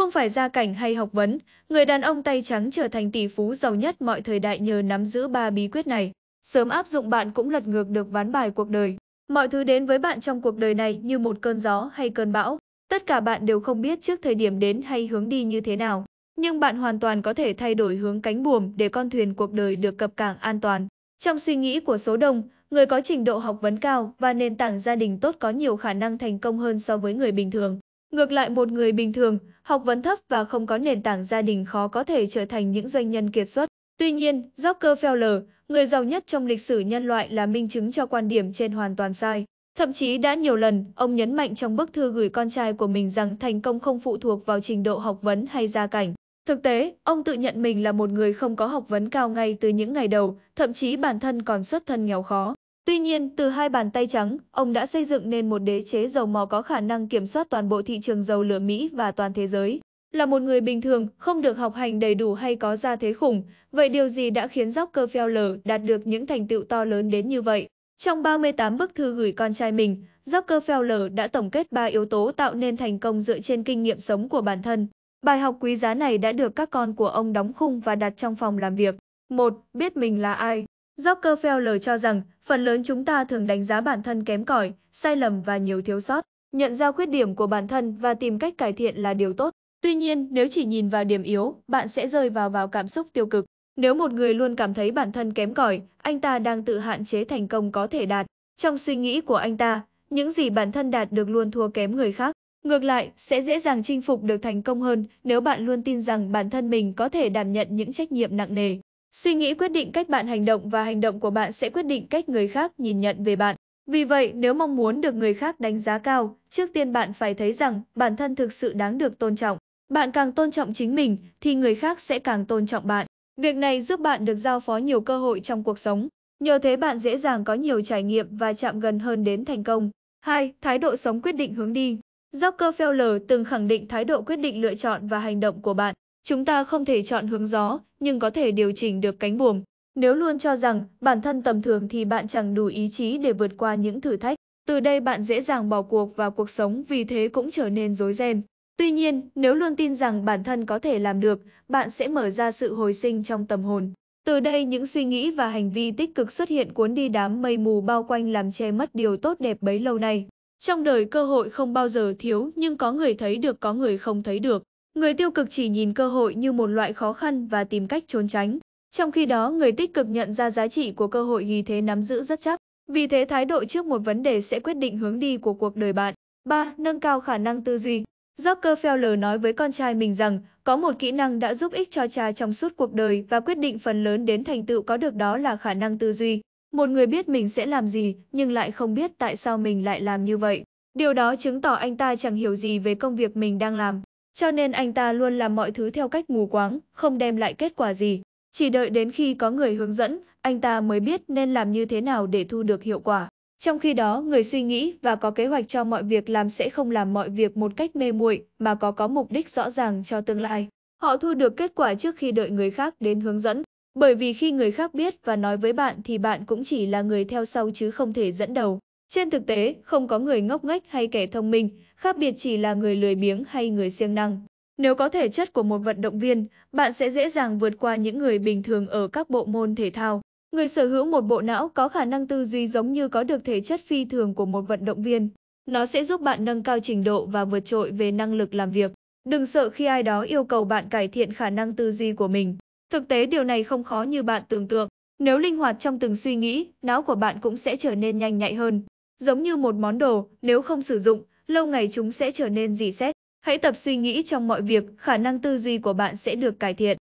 Không phải gia cảnh hay học vấn, người đàn ông tay trắng trở thành tỷ phú giàu nhất mọi thời đại nhờ nắm giữ ba bí quyết này. Sớm áp dụng bạn cũng lật ngược được ván bài cuộc đời. Mọi thứ đến với bạn trong cuộc đời này như một cơn gió hay cơn bão. Tất cả bạn đều không biết trước thời điểm đến hay hướng đi như thế nào. Nhưng bạn hoàn toàn có thể thay đổi hướng cánh buồm để con thuyền cuộc đời được cập cảng an toàn. Trong suy nghĩ của số đông, người có trình độ học vấn cao và nền tảng gia đình tốt có nhiều khả năng thành công hơn so với người bình thường. Ngược lại một người bình thường, học vấn thấp và không có nền tảng gia đình khó có thể trở thành những doanh nhân kiệt xuất. Tuy nhiên, Rockefeller, người giàu nhất trong lịch sử nhân loại là minh chứng cho quan điểm trên hoàn toàn sai. Thậm chí đã nhiều lần, ông nhấn mạnh trong bức thư gửi con trai của mình rằng thành công không phụ thuộc vào trình độ học vấn hay gia cảnh. Thực tế, ông tự nhận mình là một người không có học vấn cao ngay từ những ngày đầu, thậm chí bản thân còn xuất thân nghèo khó. Tuy nhiên, từ hai bàn tay trắng, ông đã xây dựng nên một đế chế dầu mỏ có khả năng kiểm soát toàn bộ thị trường dầu lửa Mỹ và toàn thế giới. Là một người bình thường, không được học hành đầy đủ hay có gia thế khủng, vậy điều gì đã khiến Rockefeller đạt được những thành tựu to lớn đến như vậy? Trong 38 bức thư gửi con trai mình, Rockefeller đã tổng kết 3 yếu tố tạo nên thành công dựa trên kinh nghiệm sống của bản thân. Bài học quý giá này đã được các con của ông đóng khung và đặt trong phòng làm việc. 1. Biết mình là ai Rockefeller cho rằng, phần lớn chúng ta thường đánh giá bản thân kém cỏi, sai lầm và nhiều thiếu sót. Nhận ra khuyết điểm của bản thân và tìm cách cải thiện là điều tốt. Tuy nhiên, nếu chỉ nhìn vào điểm yếu, bạn sẽ rơi vào vào cảm xúc tiêu cực. Nếu một người luôn cảm thấy bản thân kém cỏi, anh ta đang tự hạn chế thành công có thể đạt. Trong suy nghĩ của anh ta, những gì bản thân đạt được luôn thua kém người khác. Ngược lại, sẽ dễ dàng chinh phục được thành công hơn nếu bạn luôn tin rằng bản thân mình có thể đảm nhận những trách nhiệm nặng nề. Suy nghĩ quyết định cách bạn hành động và hành động của bạn sẽ quyết định cách người khác nhìn nhận về bạn. Vì vậy, nếu mong muốn được người khác đánh giá cao, trước tiên bạn phải thấy rằng bản thân thực sự đáng được tôn trọng. Bạn càng tôn trọng chính mình thì người khác sẽ càng tôn trọng bạn. Việc này giúp bạn được giao phó nhiều cơ hội trong cuộc sống. Nhờ thế bạn dễ dàng có nhiều trải nghiệm và chạm gần hơn đến thành công. 2. Thái độ sống quyết định hướng đi. Rockefeller từng khẳng định thái độ quyết định lựa chọn và hành động của bạn. Chúng ta không thể chọn hướng gió, nhưng có thể điều chỉnh được cánh buồm. Nếu luôn cho rằng bản thân tầm thường thì bạn chẳng đủ ý chí để vượt qua những thử thách. Từ đây bạn dễ dàng bỏ cuộc và cuộc sống vì thế cũng trở nên rối ren. Tuy nhiên, nếu luôn tin rằng bản thân có thể làm được, bạn sẽ mở ra sự hồi sinh trong tâm hồn. Từ đây những suy nghĩ và hành vi tích cực xuất hiện cuốn đi đám mây mù bao quanh làm che mất điều tốt đẹp bấy lâu nay. Trong đời cơ hội không bao giờ thiếu nhưng có người thấy được có người không thấy được. Người tiêu cực chỉ nhìn cơ hội như một loại khó khăn và tìm cách trốn tránh. Trong khi đó, người tích cực nhận ra giá trị của cơ hội ghi thế nắm giữ rất chắc. Vì thế thái độ trước một vấn đề sẽ quyết định hướng đi của cuộc đời bạn. 3. Nâng cao khả năng tư duy. Rockefeller nói với con trai mình rằng có một kỹ năng đã giúp ích cho cha trong suốt cuộc đời và quyết định phần lớn đến thành tựu có được đó là khả năng tư duy. Một người biết mình sẽ làm gì nhưng lại không biết tại sao mình lại làm như vậy. Điều đó chứng tỏ anh ta chẳng hiểu gì về công việc mình đang làm. Cho nên anh ta luôn làm mọi thứ theo cách mù quáng, không đem lại kết quả gì. Chỉ đợi đến khi có người hướng dẫn, anh ta mới biết nên làm như thế nào để thu được hiệu quả. Trong khi đó, người suy nghĩ và có kế hoạch cho mọi việc làm sẽ không làm mọi việc một cách mê muội mà có có mục đích rõ ràng cho tương lai. Họ thu được kết quả trước khi đợi người khác đến hướng dẫn. Bởi vì khi người khác biết và nói với bạn thì bạn cũng chỉ là người theo sau chứ không thể dẫn đầu. Trên thực tế, không có người ngốc nghếch hay kẻ thông minh, khác biệt chỉ là người lười biếng hay người siêng năng. Nếu có thể chất của một vận động viên, bạn sẽ dễ dàng vượt qua những người bình thường ở các bộ môn thể thao. Người sở hữu một bộ não có khả năng tư duy giống như có được thể chất phi thường của một vận động viên. Nó sẽ giúp bạn nâng cao trình độ và vượt trội về năng lực làm việc. Đừng sợ khi ai đó yêu cầu bạn cải thiện khả năng tư duy của mình. Thực tế điều này không khó như bạn tưởng tượng. Nếu linh hoạt trong từng suy nghĩ, não của bạn cũng sẽ trở nên nhanh nhạy hơn. Giống như một món đồ, nếu không sử dụng, lâu ngày chúng sẽ trở nên dì xét. Hãy tập suy nghĩ trong mọi việc, khả năng tư duy của bạn sẽ được cải thiện.